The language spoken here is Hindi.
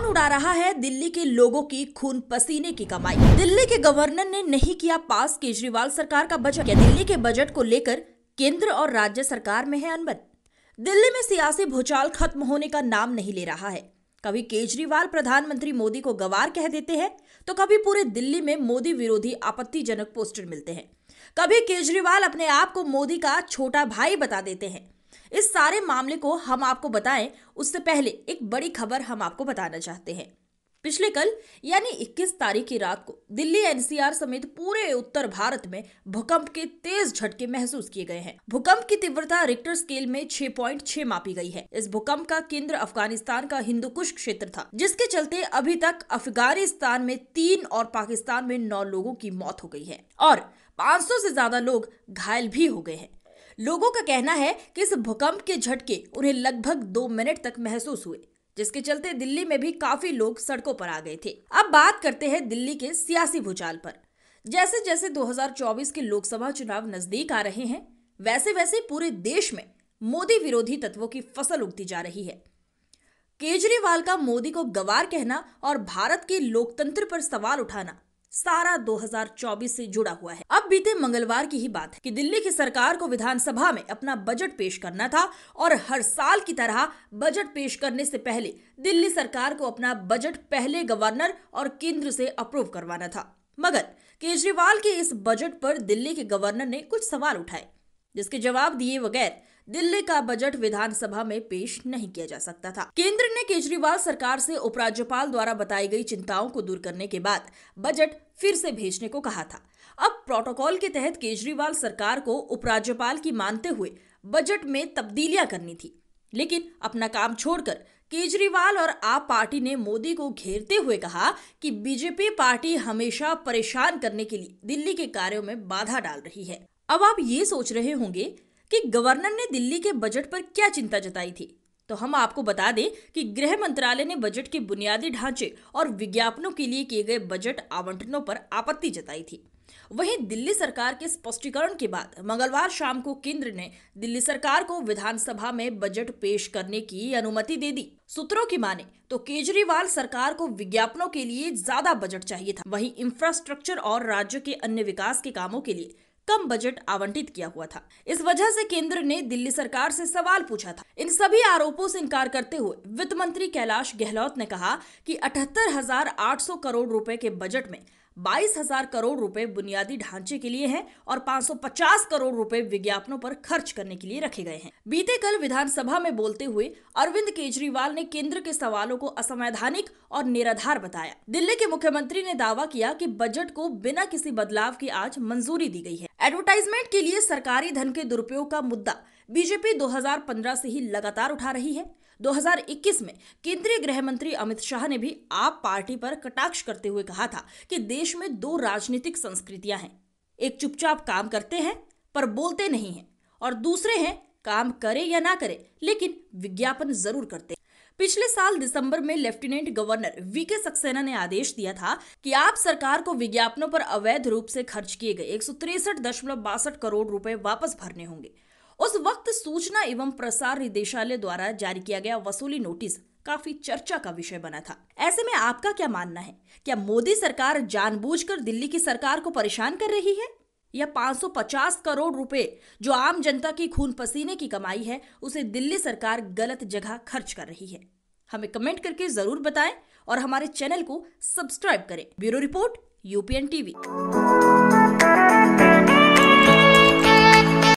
कौन उड़ा रहा है दिल्ली के लोगों की खून पसीने की कमाई दिल्ली के गवर्नर ने नहीं किया पास केजरीवाल सरकार का बजट क्या दिल्ली के बजट को लेकर केंद्र और राज्य सरकार में है अनबन दिल्ली में सियासी भूचाल खत्म होने का नाम नहीं ले रहा है कभी केजरीवाल प्रधानमंत्री मोदी को गवार कह देते हैं तो कभी पूरे दिल्ली में मोदी विरोधी आपत्तिजनक पोस्टर मिलते हैं कभी केजरीवाल अपने आप को मोदी का छोटा भाई बता देते हैं इस सारे मामले को हम आपको बताएं उससे पहले एक बड़ी खबर हम आपको बताना चाहते हैं पिछले कल यानी 21 तारीख की रात को दिल्ली एनसीआर समेत पूरे उत्तर भारत में भूकंप के तेज झटके महसूस किए गए हैं भूकंप की तीव्रता रिक्टर स्केल में 6.6 मापी गई है इस भूकंप का केंद्र अफगानिस्तान का हिंदू कुश क्षेत्र था जिसके चलते अभी तक अफगानिस्तान में तीन और पाकिस्तान में नौ लोगों की मौत हो गई है और 500 से ज्यादा लोग घायल भी हो गए हैं लोगों का कहना है कि इस भूकंप के झटके उन्हें लगभग दो मिनट तक महसूस हुए जिसके चलते दिल्ली में भी काफी लोग सड़कों पर आ गए थे अब बात करते हैं दिल्ली के सियासी भूचाल पर जैसे जैसे 2024 के लोकसभा चुनाव नजदीक आ रहे हैं वैसे वैसे पूरे देश में मोदी विरोधी तत्वों की फसल उगती जा रही है केजरीवाल का मोदी को गवार कहना और भारत के लोकतंत्र पर सवाल उठाना सारा 2024 से जुड़ा हुआ है अब बीते मंगलवार की ही बात है कि दिल्ली की सरकार को विधानसभा में अपना बजट पेश करना था और हर साल की तरह बजट पेश करने से पहले दिल्ली सरकार को अपना बजट पहले गवर्नर और केंद्र से अप्रूव करवाना था मगर केजरीवाल के इस बजट पर दिल्ली के गवर्नर ने कुछ सवाल उठाए जिसके जवाब दिए बगैर दिल्ली का बजट विधानसभा में पेश नहीं किया जा सकता था केंद्र ने केजरीवाल सरकार से उपराज्यपाल द्वारा बताई गई चिंताओं को दूर करने के बाद बजट फिर से भेजने को कहा था अब प्रोटोकॉल के तहत केजरीवाल सरकार को उपराज्यपाल की मानते हुए बजट में तब्दीलियां करनी थी लेकिन अपना काम छोड़कर केजरीवाल और आप पार्टी ने मोदी को घेरते हुए कहा कि बीजेपी पार्टी हमेशा परेशान करने के लिए दिल्ली के कार्यों में बाधा डाल रही है अब आप ये सोच रहे होंगे कि गवर्नर ने दिल्ली के बजट पर क्या चिंता जताई थी तो हम आपको बता दें कि गृह मंत्रालय ने बजट के बुनियादी ढांचे और विज्ञापनों के लिए किए गए बजट आवंटनों पर आपत्ति जताई थी वहीं दिल्ली सरकार के स्पष्टीकरण के बाद मंगलवार शाम को केंद्र ने दिल्ली सरकार को विधानसभा में बजट पेश करने की अनुमति दे दी सूत्रों की माने तो केजरीवाल सरकार को विज्ञापनों के लिए ज्यादा बजट चाहिए था वहीं इंफ्रास्ट्रक्चर और राज्य के अन्य विकास के कामों के लिए कम बजट आवंटित किया हुआ था इस वजह से केंद्र ने दिल्ली सरकार से सवाल पूछा था इन सभी आरोपों से इनकार करते हुए वित्त मंत्री कैलाश गहलोत ने कहा कि अठहत्तर करोड़ रुपए के बजट में बाईस हजार करोड़ रुपए बुनियादी ढांचे के लिए हैं और 550 करोड़ रुपए विज्ञापनों पर खर्च करने के लिए रखे गए हैं बीते कल विधानसभा में बोलते हुए अरविंद केजरीवाल ने केंद्र के सवालों को असंवैधानिक और निराधार बताया दिल्ली के मुख्यमंत्री ने दावा किया कि बजट को बिना किसी बदलाव के आज मंजूरी दी गई है एडवर्टाइजमेंट के लिए सरकारी धन के दुरुपयोग का मुद्दा बीजेपी 2015 से ही लगातार उठा रही है 2021 में केंद्रीय गृह मंत्री अमित शाह ने भी आप पार्टी पर कटाक्ष करते हुए कहा था कि देश में दो राजनीतिक संस्कृतियां हैं एक चुपचाप काम करते हैं पर बोलते नहीं हैं और दूसरे हैं काम करे या ना करे लेकिन विज्ञापन जरूर करते पिछले साल दिसंबर में लेफ्टिनेंट गवर्नर वी के सक्सेना ने आदेश दिया था कि आप सरकार को विज्ञापनों पर अवैध रूप से खर्च किए गए एक करोड़ रुपए वापस भरने होंगे उस वक्त सूचना एवं प्रसार निदेशालय द्वारा जारी किया गया वसूली नोटिस काफी चर्चा का विषय बना था ऐसे में आपका क्या मानना है क्या मोदी सरकार जानबूझकर दिल्ली की सरकार को परेशान कर रही है या 550 करोड़ रुपए जो आम जनता की खून पसीने की कमाई है उसे दिल्ली सरकार गलत जगह खर्च कर रही है हमें कमेंट करके जरूर बताएं और हमारे चैनल को सब्सक्राइब करें ब्यूरो रिपोर्ट यूपीएन टीवी